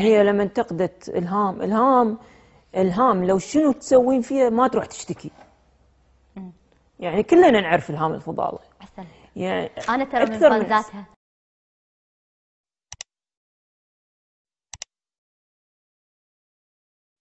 هي لما انتقدت الهام الهام الهام لو شنو تسوين فيها ما تروح تشتكي يعني كلنا نعرف الهام الفضاله يعني انا ترى من فان ذاتها